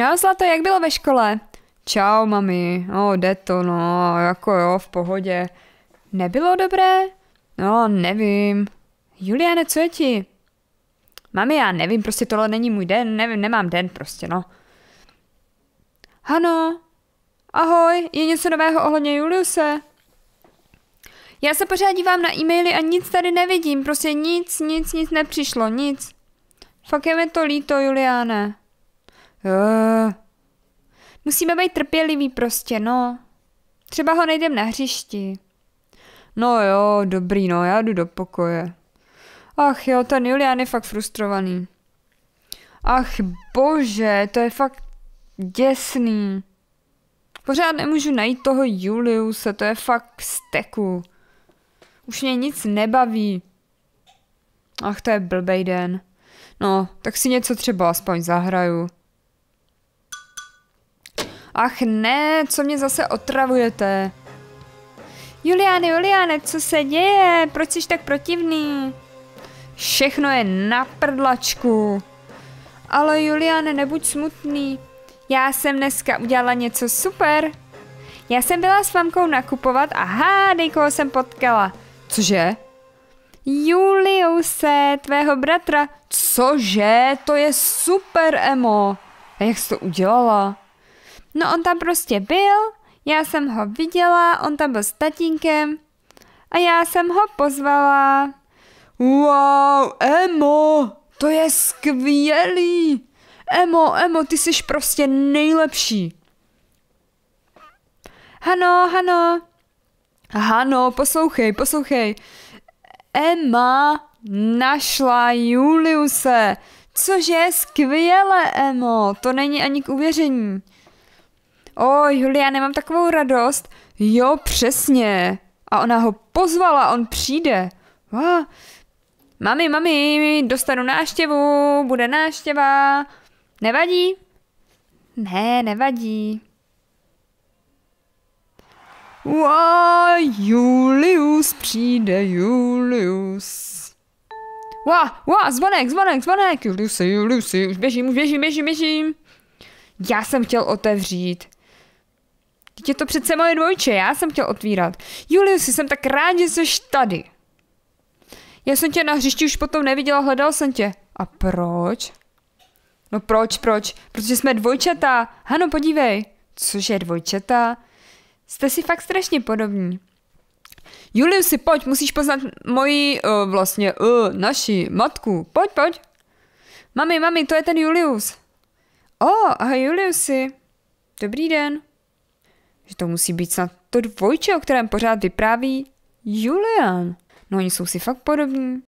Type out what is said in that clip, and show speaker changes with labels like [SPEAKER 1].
[SPEAKER 1] No, Zlato, jak bylo ve škole? Čau, mami. No, jde to, no, jako jo, v pohodě. Nebylo dobré? No, nevím. Juliane, co je ti? Mami, já nevím, prostě tohle není můj den, nevím, nemám den prostě, no. Hano, ahoj, je něco nového ohledně Juliuse? Já se pořád dívám na e-maily a nic tady nevidím, prostě nic, nic, nic nepřišlo, nic. Fakt je mi to líto, Juliane. Eh, musíme být trpěliví prostě, no. Třeba ho nejdem na hřišti. No jo, dobrý, no, já jdu do pokoje. Ach jo, ten Julian je fakt frustrovaný. Ach bože, to je fakt děsný. Pořád nemůžu najít toho Juliuse, to je fakt steku. Už mě nic nebaví. Ach, to je blbej den. No, tak si něco třeba aspoň zahraju. Ach ne, co mě zase otravujete? Juliane, Juliane, co se děje? Proč jsi tak protivný? Všechno je na prdlačku. Ale Juliane, nebuď smutný. Já jsem dneska udělala něco super. Já jsem byla s mamkou nakupovat a hádej, koho jsem potkala. Cože? Juliuse, tvého bratra. Cože? To je super, Emo. A jak jsi to udělala? No on tam prostě byl, já jsem ho viděla, on tam byl s tatínkem a já jsem ho pozvala. Wow, Emo, to je skvělý. Emo, Emo, ty jsi prostě nejlepší. Hano, Hano. Hano, poslouchej, poslouchej. Emma našla Juliuse. Cože, skvěle, Emo, to není ani k uvěření. Oj, Julia, nemám takovou radost. Jo, přesně. A ona ho pozvala, on přijde. Wow. Mami, mami, dostanu náštěvu, bude náštěva. Nevadí? Ne, nevadí. Wow, Julius přijde, Julius. Wow, wow, zvonek, zvonek, zvonek. Juliusi, Juliusi, už běžím, už běžím, běžím, běžím. Já jsem chtěl otevřít. Teď je to přece moje dvojče, já jsem chtěl otvírat. Julius, jsem tak rád, že jsi tady. Já jsem tě na hřišti už potom neviděla, hledal jsem tě. A proč? No proč, proč? Protože jsme dvojčata. Hano, podívej. Cože dvojčata? Jste si fakt strašně podobní. Julius, si pojď, musíš poznat moji, uh, vlastně, uh, naši matku. Pojď, pojď. Mami, mami, to je ten Julius. O, oh, ahoj Juliusi. Dobrý den že to musí být snad to dvojče, o kterém pořád vypráví Julian. No oni jsou si fakt podobní.